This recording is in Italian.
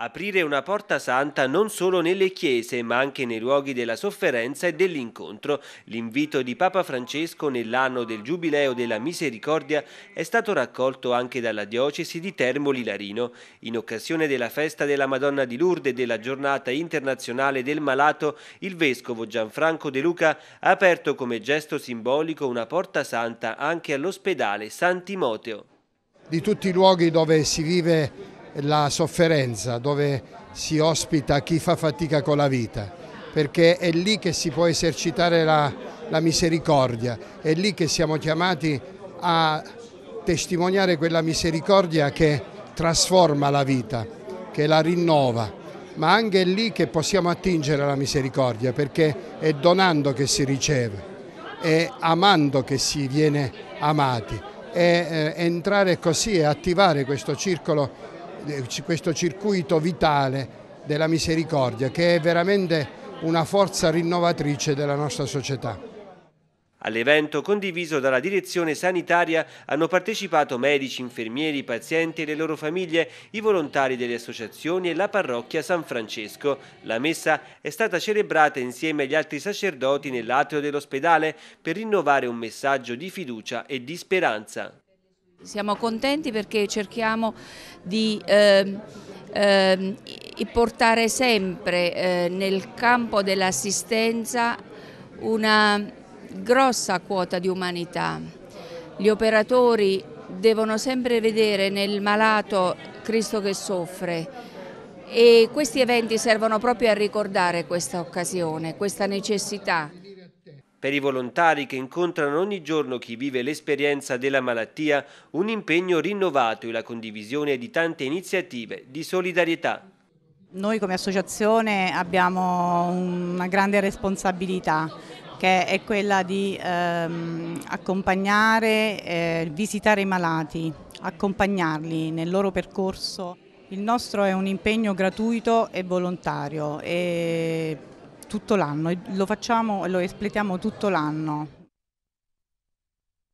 aprire una porta santa non solo nelle chiese, ma anche nei luoghi della sofferenza e dell'incontro. L'invito di Papa Francesco nell'anno del Giubileo della Misericordia è stato raccolto anche dalla diocesi di Termoli Larino. In occasione della festa della Madonna di Lourdes e della giornata internazionale del malato, il vescovo Gianfranco De Luca ha aperto come gesto simbolico una porta santa anche all'ospedale San Timoteo. Di tutti i luoghi dove si vive la sofferenza, dove si ospita chi fa fatica con la vita, perché è lì che si può esercitare la, la misericordia, è lì che siamo chiamati a testimoniare quella misericordia che trasforma la vita, che la rinnova, ma anche è lì che possiamo attingere alla misericordia, perché è donando che si riceve, è amando che si viene amati, è eh, entrare così e attivare questo circolo eh, questo circuito vitale della misericordia che è veramente una forza rinnovatrice della nostra società. All'evento condiviso dalla direzione sanitaria hanno partecipato medici, infermieri, pazienti e le loro famiglie, i volontari delle associazioni e la parrocchia San Francesco. La messa è stata celebrata insieme agli altri sacerdoti nell'atrio dell'ospedale per rinnovare un messaggio di fiducia e di speranza. Siamo contenti perché cerchiamo di eh, eh, portare sempre eh, nel campo dell'assistenza una grossa quota di umanità. Gli operatori devono sempre vedere nel malato Cristo che soffre e questi eventi servono proprio a ricordare questa occasione, questa necessità. Per i volontari che incontrano ogni giorno chi vive l'esperienza della malattia, un impegno rinnovato e la condivisione di tante iniziative di solidarietà. Noi come associazione abbiamo una grande responsabilità che è quella di ehm, accompagnare, eh, visitare i malati, accompagnarli nel loro percorso. Il nostro è un impegno gratuito e volontario e tutto l'anno, lo facciamo e lo espletiamo tutto l'anno.